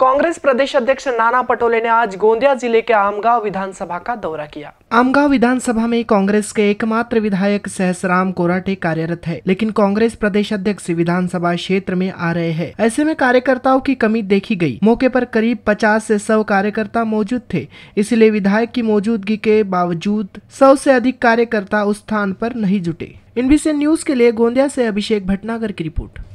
कांग्रेस प्रदेश अध्यक्ष नाना पटोले ने आज गोंदिया जिले के आमगांव विधानसभा का दौरा किया आमगांव विधानसभा में कांग्रेस के एकमात्र विधायक सहसराम कोराटे कार्यरत है लेकिन कांग्रेस प्रदेश अध्यक्ष विधानसभा क्षेत्र में आ रहे हैं ऐसे में कार्यकर्ताओं की कमी देखी गई मौके पर करीब 50 से 100 कार्यकर्ता मौजूद थे इसलिए विधायक की मौजूदगी के बावजूद 100 से अधिक कार्यकर्ता उस स्थान पर नहीं जुटे इनबीसी न्यूज के लिए गोंदिया से अभिषेक भटनागर की रिपोर्ट